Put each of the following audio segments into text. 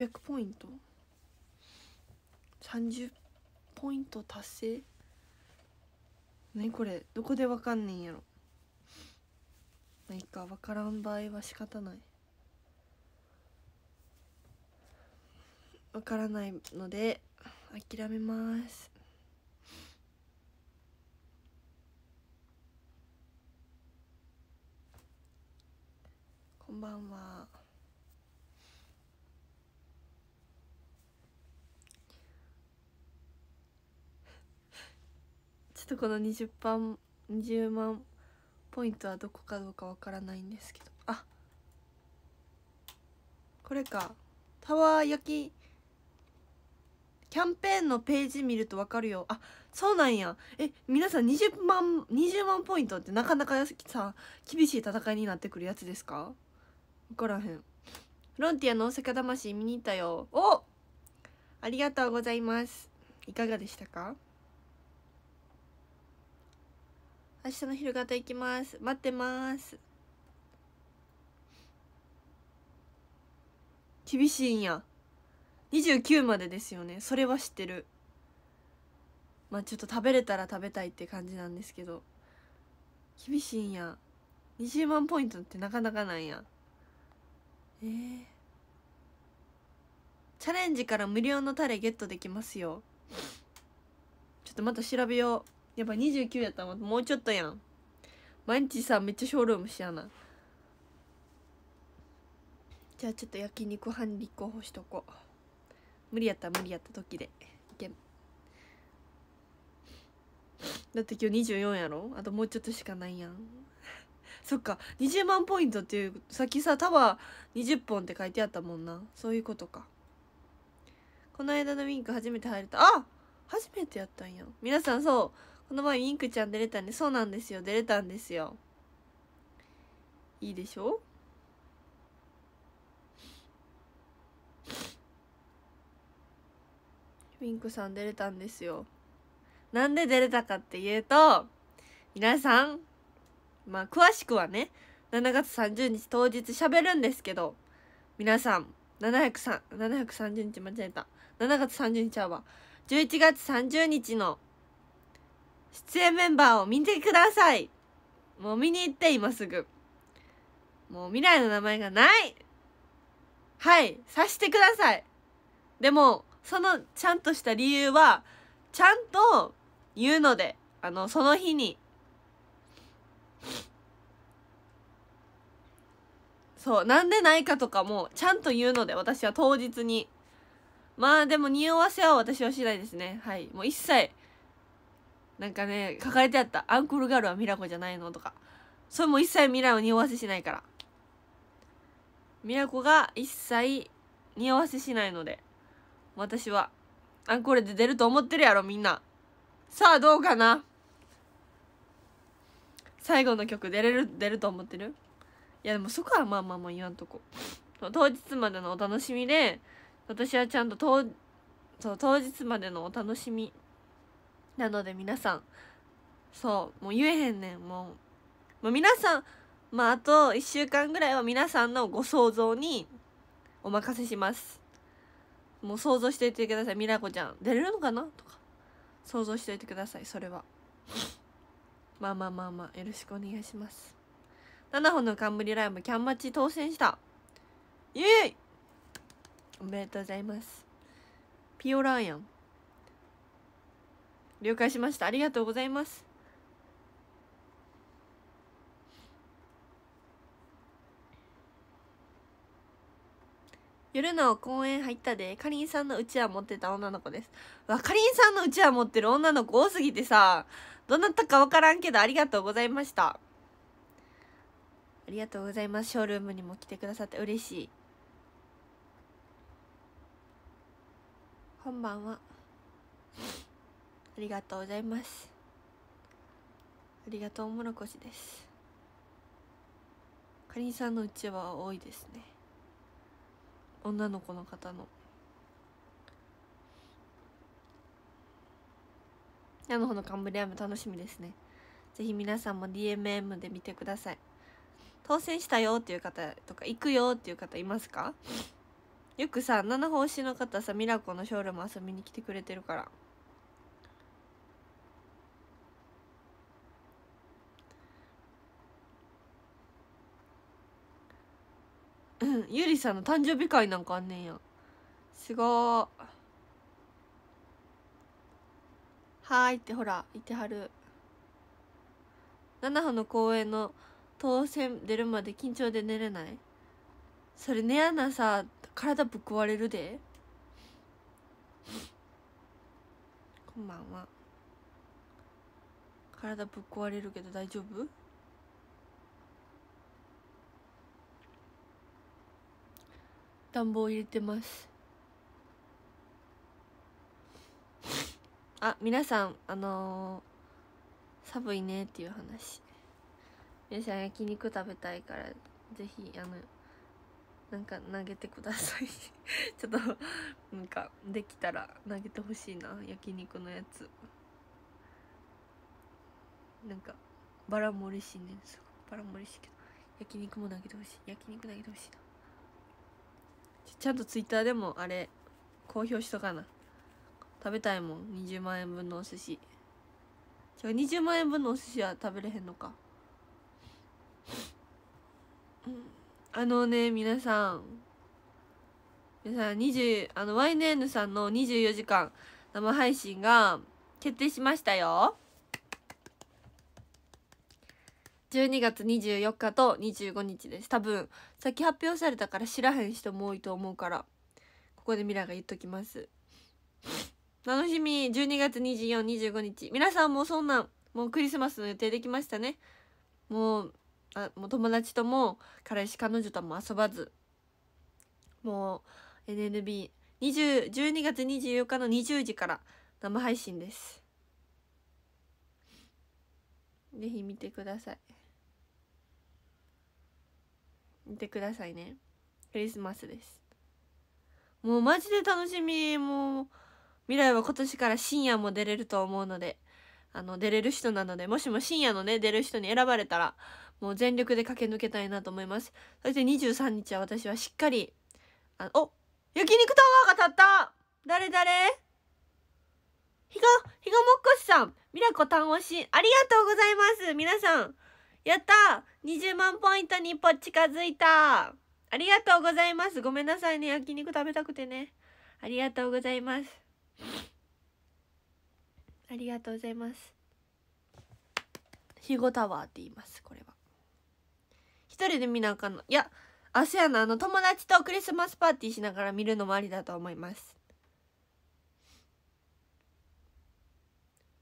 600ポイント30ポイント達成何これどこでわかんねんやろないいか分からん場合は仕方ない分からないので諦めますこんばんはっとこの20万20万ポイントはどこかどうかわからないんですけどあこれかタワー焼きキャンペーンのページ見るとわかるよあそうなんやえ皆さん20万20万ポイントってなかなかさ厳しい戦いになってくるやつですか分からへんフロンティアの大阪魂見に行ったよおありがとうございますいかがでしたか明日の昼方行きます待ってます厳しいんや29までですよねそれは知ってるまあちょっと食べれたら食べたいって感じなんですけど厳しいんや20万ポイントってなかなかなんやえー、チャレンジから無料のタレゲットできますよちょっとまた調べようやっぱ29やったらもうちょっとやん毎日さめっちゃショールームしやなじゃあちょっと焼肉班立候補しとこう無理やった無理やった時でいけだって今日24やろあともうちょっとしかないやん そっか20万ポイントっていうさっきさー20本って書いてあったもんなそういうことかこの間のウィンク初めて入れたあ初めてやったんや皆さんそうこの前インクちゃん出れたんでそうなんですよ出れたんですよいいでしょウィンクさん出れたんですよなんで出れたかっていうと皆さんまあ詳しくはね7月30日当日喋るんですけど皆さん730日間違えた7月30日は11月30日の出演メンバーを見てくださいもう見に行って今すぐもう未来の名前がないはいさしてくださいでもそのちゃんとした理由はちゃんと言うのであのその日にそうなんでないかとかもちゃんと言うので私は当日にまあでも匂わせは私はしないですねはいもう一切なんかね、書かれてあった。アンクルガールはミラコじゃないのとか。それも一切ミラを匂わせしないから。ミラコが一切匂わせしないので、私は、アンコールで出ると思ってるやろ、みんな。さあ、どうかな最後の曲出れる、出ると思ってるいや、でもそこはまあまあまあ言わんとこ。当日までのお楽しみで、私はちゃんと当、そう、当日までのお楽しみなので皆さんそうもう言えへんねんもうもう皆さんまああと1週間ぐらいは皆さんのご想像にお任せしますもう想像していてくださいみなこちゃん出れるのかなとか想像していてくださいそれはまあまあまあまあよろしくお願いします7本の冠ライブキャンマチ当選したイェイおめでとうございますピオランやん了解しましたありがとうございます夜の公園入ったでかりんさんのうちわ持ってた女の子ですわかりんさんのうちわ持ってる女の子多すぎてさどなたかわからんけどありがとうございましたありがとうございますショールームにも来てくださって嬉しい本番はありがとうございますありがとうもろこしですかりんさんのうちは多いですね女の子の方の菜のほのリアム楽しみですねぜひ皆さんも DMM で見てください当選したよっていう方とか行くよっていう方いますかよくさ七師の方さミラコのショールも遊びに来てくれてるからゆりさんの誕生日会なんかあんねんやすごーはーいってほらいてはる七歩の公演の当選出るまで緊張で寝れないそれ寝やなさ体ぶっ壊れるでこんばんは体ぶっ壊れるけど大丈夫暖房入れてますあ皆さんあのー、寒いねっていう話皆さん焼肉食べたいからぜひあのなんか投げてください ちょっとなんかできたら投げてほしいな焼肉のやつなんかバラも嬉しいねすごいバラも嬉しいけど焼肉も投げてほしい焼肉投げてほしいなちゃんとツイッターでもあれ公表しとかな食べたいもん20万円分のお寿司じゃあ20万円分のお寿司は食べれへんのかあのね皆さん皆さん20あの YNN さんの24時間生配信が決定しましたよ12月24日と25日です多分さっき発表されたから知らへん人も多いと思うからここでミラが言っときます 楽しみ12月2425日皆さんもそんなんもうクリスマスの予定できましたねもうあもう友達とも彼氏彼女とも遊ばずもう NNB2012 月24日の20時から生配信です是非見てください見てくださいねクリスマスですもうマジで楽しみもう未来は今年から深夜も出れると思うのであの出れる人なのでもしも深夜のね出る人に選ばれたらもう全力で駆け抜けたいなと思いますそして23日は私はしっかりあお焼肉タワーが立った誰誰ひが、ひがもっこしさん、みらこたんおし、ありがとうございます。皆さん、やった !20 万ポイントに一歩近づいたありがとうございますごめんなさいね焼肉食べたくてねありがとうございますありがとうございますヒゴタワーって言いますこれは一人で見なあかんのいやあせやなあの友達とクリスマスパーティーしながら見るのもありだと思います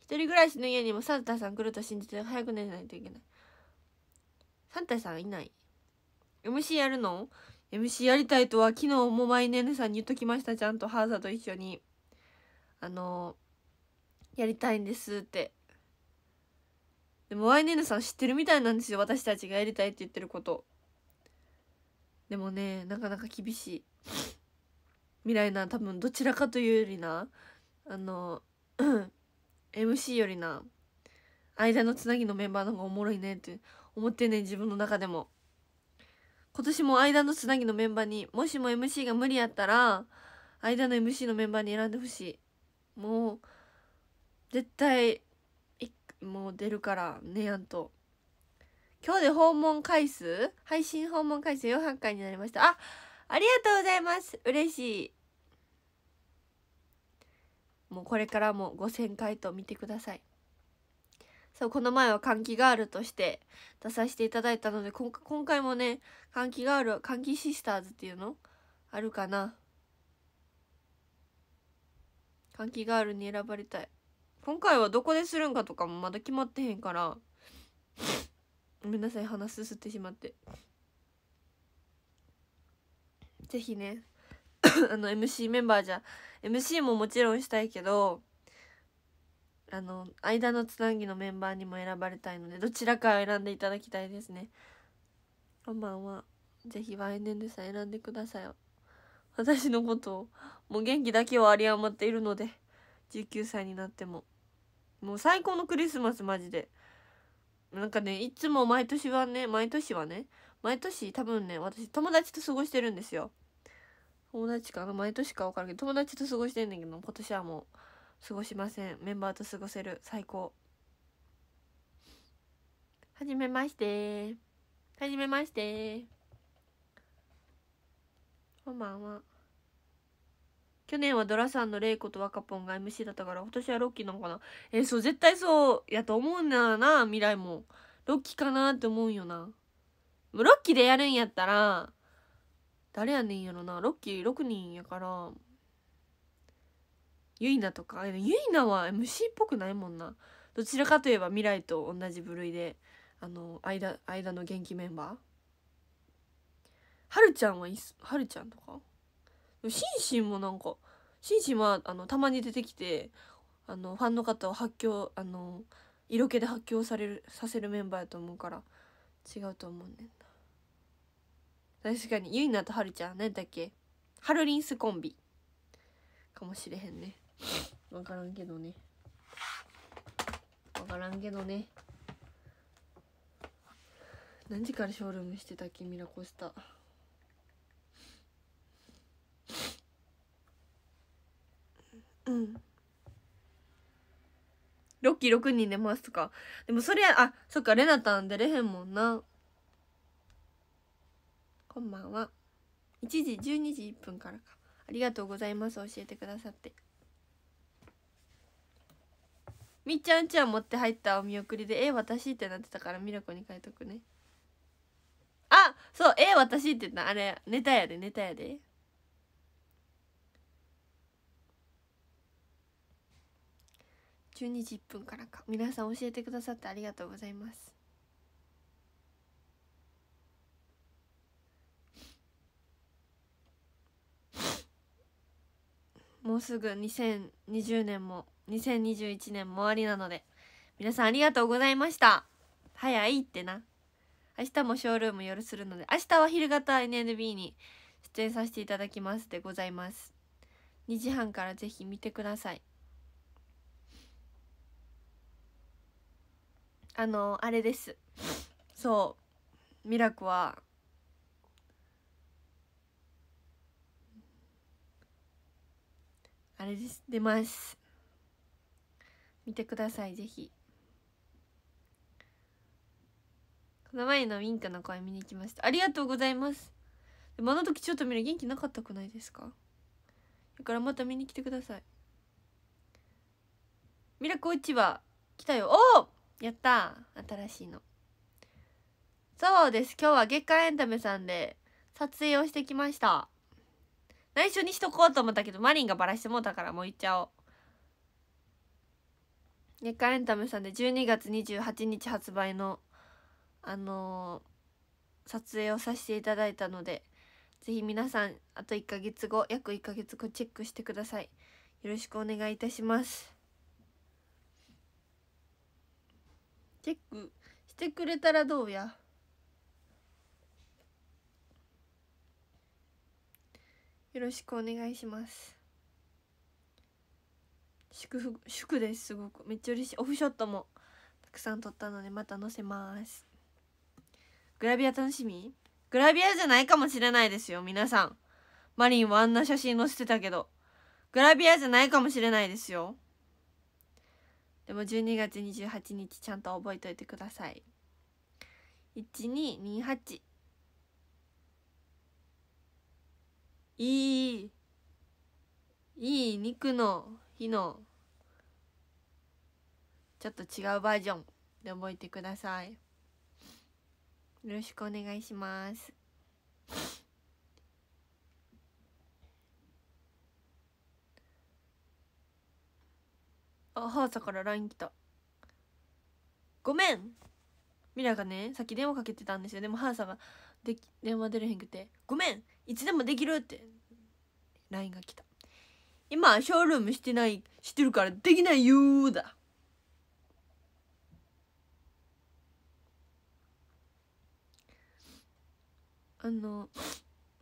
一人暮らしの家にもサンタさん来ると信じて早く寝ないといけないサンタさんいない MC やるの MC やりたいとは昨日もマイネネさんに言っときましたちゃんとハーサと一緒にあのー、やりたいんですってでもワイネネさん知ってるみたいなんですよ私たちがやりたいって言ってることでもねなかなか厳しい未来な多分どちらかというよりなあの MC よりな間のつなぎのメンバーの方がおもろいねって思ってね自分の中でも今年も間のつなぎのメンバーにもしも MC が無理やったら間の MC のメンバーに選んでほしいもう絶対もう出るからねやんと今日で訪問回数配信訪問回数400回になりましたあありがとうございます嬉しいもうこれからも5000回と見てくださいそうこの前は換気ガールとして出させていただいたので今回もね換気ガール換気シスターズっていうのあるかな換気ガールに選ばれたい今回はどこでするんかとかもまだ決まってへんからごめんなさい鼻すすってしまって是非ねあの MC メンバーじゃ MC ももちろんしたいけどあの間のつなぎのメンバーにも選ばれたいのでどちらかを選んでいただきたいですねこんばんは是非 YNN さん選んでください私のことをもう元気だけを有り余っているので19歳になってももう最高のクリスマスマジでなんかねいつも毎年はね毎年はね毎年多分ね私友達と過ごしてるんですよ友達かな毎年か分からんけど友達と過ごしてんねんけど今年はもう過ごしませんメンバーと過ごせる最高はじめましてはじめましてこんばんは去年はドラさんのイコと若ぽんが MC だったから今年はロッキーなのかなえー、そう絶対そうやと思うんだな未来もロッキーかなって思うよなロッキーでやるんやったら誰やねんやろなロッキー6人やからユイナとかユイナは虫っぽくないもんなどちらかといえば未来と同じ部類であの間間の元気メンバーはるちゃんはいはるちゃんとかシンシンもなんかシンシンはあのたまに出てきてあのファンの方を発狂あの色気で発狂されるさせるメンバーやと思うから違うと思うねんな確かにゆいなとはるちゃん何だっけハルリンスコンビかもしれへんね分からんけどね分からんけどね何時からショールームしてたっけミラコスタうんロッキー6人でますとかでもそりゃあそっかレナタン出れへんもんなこんばんは1時12時1分からかありがとうございます教えてくださってみっちゃんうちは持って入ったお見送りで「え私」ってなってたからミラコに書いとくねあそう「え私」って言ったあれネタやでネタやで12時1分からか皆さん教えてくださってありがとうございますもうすぐ2020年も2021年も終わりなので皆さんありがとうございました早いってな明日もショールーム夜するので明日は昼型 NNB に出演させていただきますでございます2時半からぜひ見てくださいあのあれですそうミラクはあれです出ます見てくださいぜひこの前のウィンクの声見に来ましたありがとうございますでもあの時ちょっと見る元気なかったくないですかだからまた見に来てくださいミラク落ちは来たよおおやった新しいのそうです今日は月刊エンタメさんで撮影をしてきました内緒にしとこうと思ったけどマリンがバラしてもうたからもう行っちゃおう月刊エンタメさんで12月28日発売のあのー、撮影をさせていただいたのでぜひ皆さんあと1ヶ月後約1ヶ月後チェックしてくださいよろしくお願いいたしますチェックしてくれたらどうやよろしくお願いします祝福祝ですすごくめっちゃ嬉しいオフショットもたくさん撮ったのでまた載せますグラビア楽しみグラビアじゃないかもしれないですよ皆さんマリンはあんな写真載せてたけどグラビアじゃないかもしれないですよでも12月28日ちゃんと覚えといてください1228いいいい肉の日のちょっと違うバージョンで覚えてくださいよろしくお願いしますあハーサから LINE 来たごめんミラがねさっき電話かけてたんですよでもハーサがで電話出れへんくて「ごめんいつでもできる」って LINE が来た「今ショールームしてないしてるからできないよ」だあの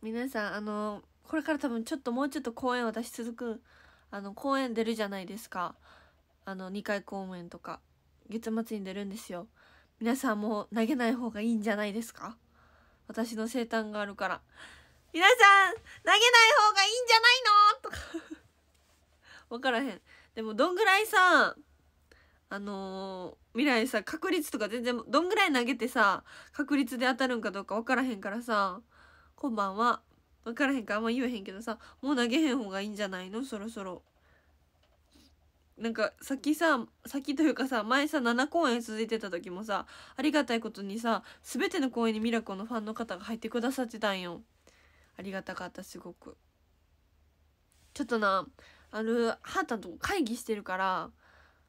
皆さんあのこれから多分ちょっともうちょっと公演私続くあの公演出るじゃないですかあの2回公演とか月末に出るんですよ皆さんも投げない方がいいんじゃないですか私の生誕があるから皆さん投げない方がいいんじゃないのとか分 からへんでもどんぐらいさあのー、未来さ確率とか全然どんぐらい投げてさ確率で当たるんかどうか分からへんからさこんばんは分からへんからあんま言えへんけどさもう投げへん方がいいんじゃないのそろそろなんか先さ先というかさ前さ7公演続いてた時もさありがたいことにさ全ての公演にミラコのファンの方が入ってくださってたんよありがたかったすごくちょっとなあるハータンと会議してるから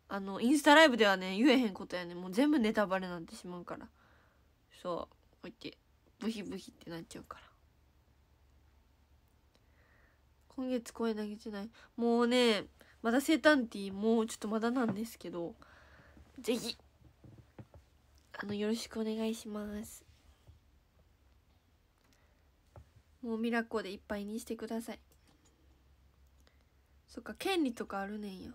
あのインスタライブではね言えへんことやねもう全部ネタバレなってしまうからそうこうやってブヒブヒってなっちゃうから今月声投げてないもうねまだ生誕ティーもうちょっとまだなんですけどぜひあのよろしくお願いしますもうミラコでいっぱいにしてくださいそっか権利とかあるねんや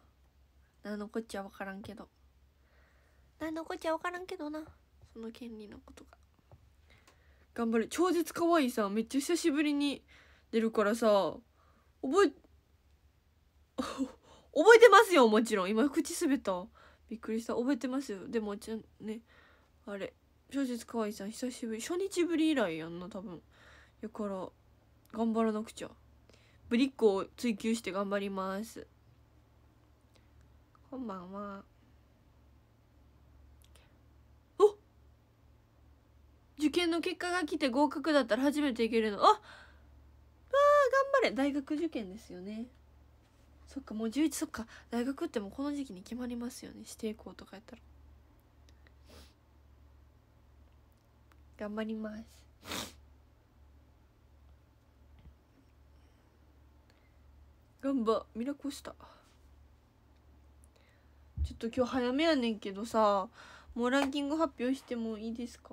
何のこっちゃ分からんけど何のこっちゃ分からんけどなその権利のことが頑張れ超絶可愛いさめっちゃ久しぶりに出るからさ覚えあ。覚えてますよもちろん今口滑ったびっくりした覚えてますよでもちゃねあれ小説河いさん久しぶり初日ぶり以来やんな多分やから頑張らなくちゃぶりっ子を追求して頑張りますこんばんはお受験の結果が来て合格だったら初めていけるのああ頑張れ大学受験ですよねそっかもう11そっか大学ってもうこの時期に決まりますよね指定校とかやったら頑張ります頑張ミラコスタちょっと今日早めやねんけどさもうランキング発表してもいいですか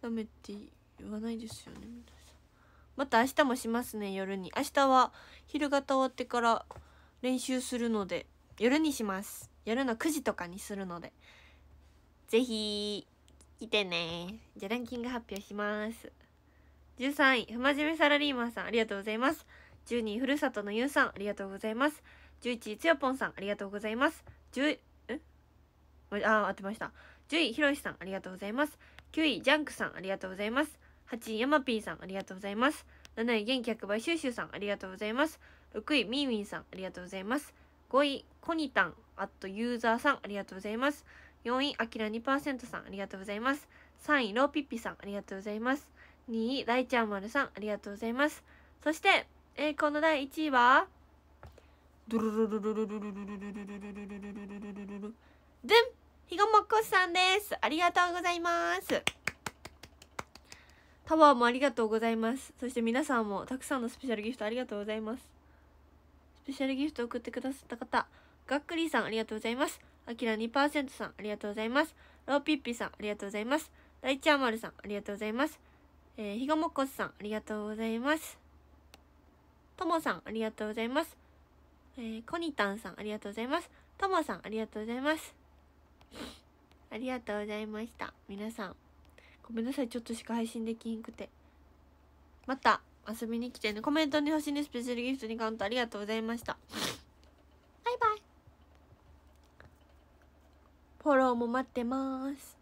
ダメって言わないですよね皆さんまた明日もしますね夜に明日は昼方終わってから練習するので夜にします夜の9時とかにするのでぜひ来てねじゃランキング発表します13位不真面目サラリーマンさんありがとうございます12位ふるさとのゆうさんありがとうございます11位つよぽんさんありがとうございます10えああってました10位ひろしさんありがとうございます9位ジャンクさんありがとうございます8位ヤマピーさんありがとうございます7位元気100倍シューシューさんありがとうございます6位、みーみんさん、ありがとうございます。5位、コニタン、アットユーザーさん、ありがとうございます。4位、あきら2%さん、ありがとうございます。3位、ローピッピさん、ありがとうございます。2位、大ちゃんまるさん、ありがとうございます。そして、えー、この第1位は、ドゥルルルルルルルルルルルルルルルルルルひルもこさんです。ありがとうございます。タワーもありがとうございます。そして皆さんもたくさんのスペシャルギフトありがとうございます。ペシャルギフトを送ってくださった方、がっくりさんありがとうございます。あきら2%さんありがとうございます。ローピッピさんありがとうございます。大イチャーマルさんありがとうございます。えー、ひがもこすさんありがとうございます。ともさんありがとうございます。えー、コニタンさんありがとうございます。ともさんありがとうございます。ありがとうございました。皆さん。ごめんなさい、ちょっとしか配信できんくて。また遊びに来てねコメントに星にスペシャルギフトにカウントありがとうございましたバイバイフォローも待ってます